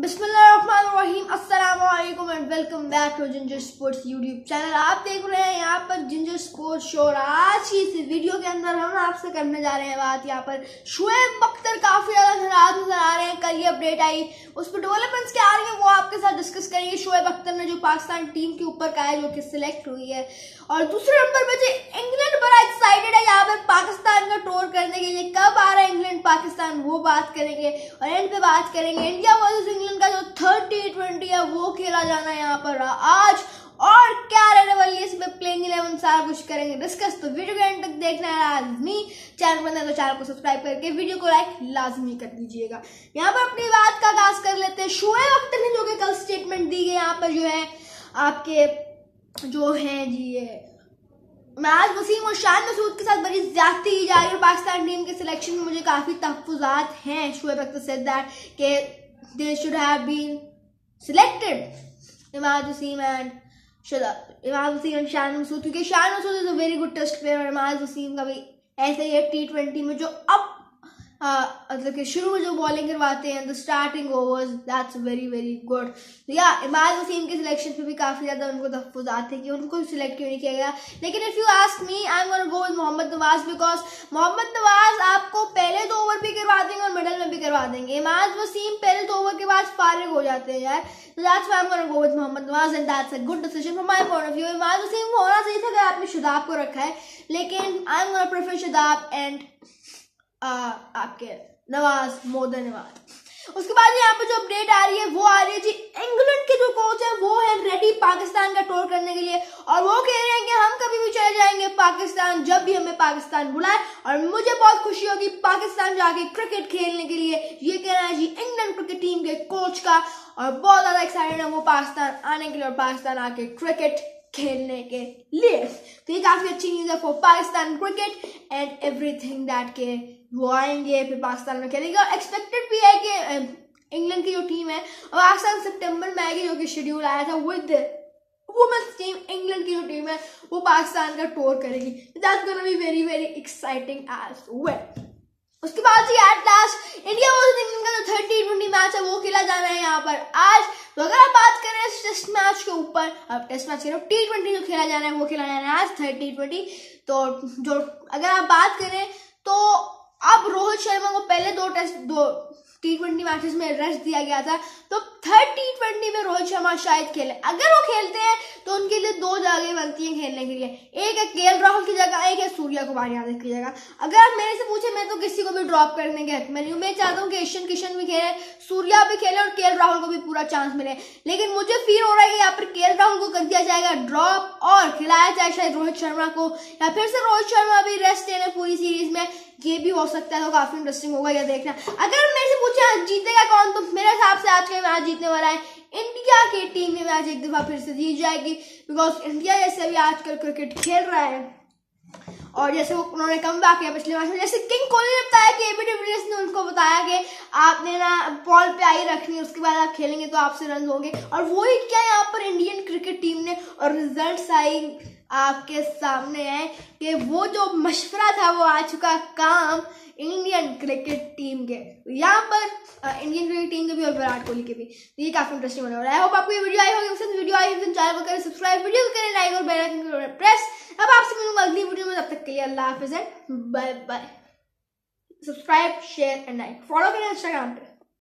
बिस्मिल्लाम and welcome back to ginger sports YouTube channel आप देख रहे हैं यहाँ पर जिंजर स्पोर्ट्स शो और आज की इस वीडियो के अंदर हम आपसे करने जा रहे हैं बात यहाँ पर शुएब बख्तर काफ़ी ज़्यादा खराब नजर आ रहे हैं कल ये अपडेट आई उस पर डेवलपमेंट्स क्या आ रही हैं वो आपके साथ डिस्कस करेंगे शुएब अख्तर ने जो पाकिस्तान टीम के ऊपर का है जो कि सिलेक्ट हुई है और दूसरे नंबर पर जो इंग्लैंड बड़ा एक्साइटेड है यहाँ पर पाकिस्तान का टूर करने के लिए कब आ रहा है इंग्लैंड पाकिस्तान वो बात करेंगे और एंड पे बात करेंगे इंडिया वर्सेज इंग्लैंड है वो खेला जाना है यहाँ पर आज और क्या रहने वाली है इसमें प्लेइंग इलेवन सारा कुछ करेंगे डिस्कस तो वीडियो के एंड तक देखना है लाजमी चैनल पर तो चैनल को सब्सक्राइब करके वीडियो को लाइक लाजमी कर दीजिएगा यहाँ पर अपनी बात का आगाज कर लेते हैं शोएब अख्तर ने जो कि कल स्टेटमेंट दी गई यहाँ पर जो है आपके जो है जी ये महज वसीम और शान मसूद के साथ बड़ी ज्यादा की जा रही है पाकिस्तान टीम के सिलेक्शन में मुझे काफ़ी तहफात हैं शोएब अख्तर से दैट के they should have been selected Imad Wasim and इमाम वसीम एंड शान मसूद क्योंकि Shan Masood is a very good test player और इमाम वसीम का भी ऐसे ही है टी ट्वेंटी में जो अब हाँ, मतलब कि शुरू में जो बॉलिंग करवाते हैं the starting overs that's very very good या इमाज वसीम के सिलेक्शन पे भी काफ़ी ज़्यादा उनको तहफात थे कि उनको सिलेक्ट क्यों नहीं किया गया लेकिन if you ask me I am gonna go with Mohammad Nawaz because Mohammad Nawaz आपको पहले दो ओवर भी करवा देंगे और मिडल में भी करवा देंगे इमाज वसीम पहले दो ओवर के बाद फारिग हो जाते हैं यार that's I am go with Mohammad Nawaz and that's a good decision from my point of view Imad Wasim होना चाहिए था अगर आपने शुदाब को रखा है लेकिन I am gonna prefer Shadab and आपके नवाज मोदन नवाज उसके बाद यहाँ पर जो अपडेट आ रही है वो आ रही है जी इंग्लैंड के जो कोच है वो है रेडी पाकिस्तान का टूर करने के लिए और वो कह रहे हैं कि हम कभी भी चले जाएंगे पाकिस्तान जब भी हमें पाकिस्तान बुलाए और मुझे बहुत खुशी होगी पाकिस्तान जाके क्रिकेट खेलने के लिए ये कह रहा है जी इंग्लैंड क्रिकेट टीम के कोच का और बहुत ज्यादा एक्साइटेड है वो पाकिस्तान आने के लिए और पाकिस्तान आके क्रिकेट खेलने के लिए तो ये काफ़ी अच्छी न्यूज़ है for Pakistan cricket and everything that के वो आएंगे फिर पाकिस्तान में खेलेंगे और एक्सपेक्टेड भी है कि इंग्लैंड um, की जो टीम है और पाकिस्तान सितंबर में आएगी जो कि शेड्यूल आया था विद वुमेंस टीम इंग्लैंड की जो टीम है वो पाकिस्तान का टूर करेगी that's gonna be very very exciting as well उसके बाद ही at last India versus England का जो टी ट्वेंटी मैच है वो खेला जाना है यहाँ पर आज तो अगर आप बात करें इस टेस्ट मैच के ऊपर अब टेस्ट मैच के रहे टी ट्वेंटी जो खेला जाना है वो खेला जा रहा है आज थर्ड टी ट्वेंटी तो जो अगर आप बात करें तो अब रोहित शर्मा को पहले दो टेस्ट दो टी ट्वेंटी मैचेस में रेस्ट दिया गया था तो थर्ड टी ट्वेंटी में रोहित शर्मा शायद खेले अगर वो खेलते हैं तो उनके लिए दो जगह बनती हैं खेलने के लिए एक है के राहुल की जगह एक है सूर्या कुमार यादव की जगह अगर आप मेरे से पूछे मैं तो किसी को भी ड्रॉप करने के हक में नहीं हूँ मैं चाहता हूँ कि ईशन किशन भी खेले सूर्या भी खेले और के राहुल को भी पूरा चांस मिले लेकिन मुझे फील हो रहा है कि यहाँ पर के राहुल को कर दिया जाएगा ड्रॉप और खिलाया जाए शायद रोहित शर्मा को या फिर से रोहित शर्मा भी रेस्ट लेने पूरी सीरीज में ये भी हो सकता है तो काफी इंटरेस्टिंग होगा यह देखना अगर मेरे से पूछे जीतेगा कौन तो मेरे हिसाब से आज का मैच जीतने वाला है इंडिया की टीम ने मैच एक दफा फिर से जीत जाएगी बिकॉज इंडिया जैसे अभी आजकल क्रिकेट खेल रहा है और जैसे वो उन्होंने कम बैक किया पिछले मैच में जैसे किंग कोहली ने बताया कि एबी डिविलियर्स ने उनको बताया कि आपने ना बॉल पे आई रखनी उसके बाद आप खेलेंगे तो आपसे रन होंगे और वो ही क्या यहाँ पर इंडियन क्रिकेट टीम ने और रिजल्ट आई आपके सामने है कि वो जो मशवरा था वो आ चुका काम इंडियन क्रिकेट टीम के यहाँ पर इंडियन क्रिकेट टीम के भी और विराट कोहली के भी तो ये काफ़ी इंटरेस्टिंग होने वाला है होप आपको ये वीडियो आई होगी उससे वीडियो आई होगी चैनल करें सब्सक्राइब वीडियो करें लाइक और बेल आइकन करें प्रेस अब आपसे मिलूंगा अगली वीडियो में तब तक के लिए अल्लाह हाफिज and bye bye subscribe share and like follow करें इंस्टाग्राम पर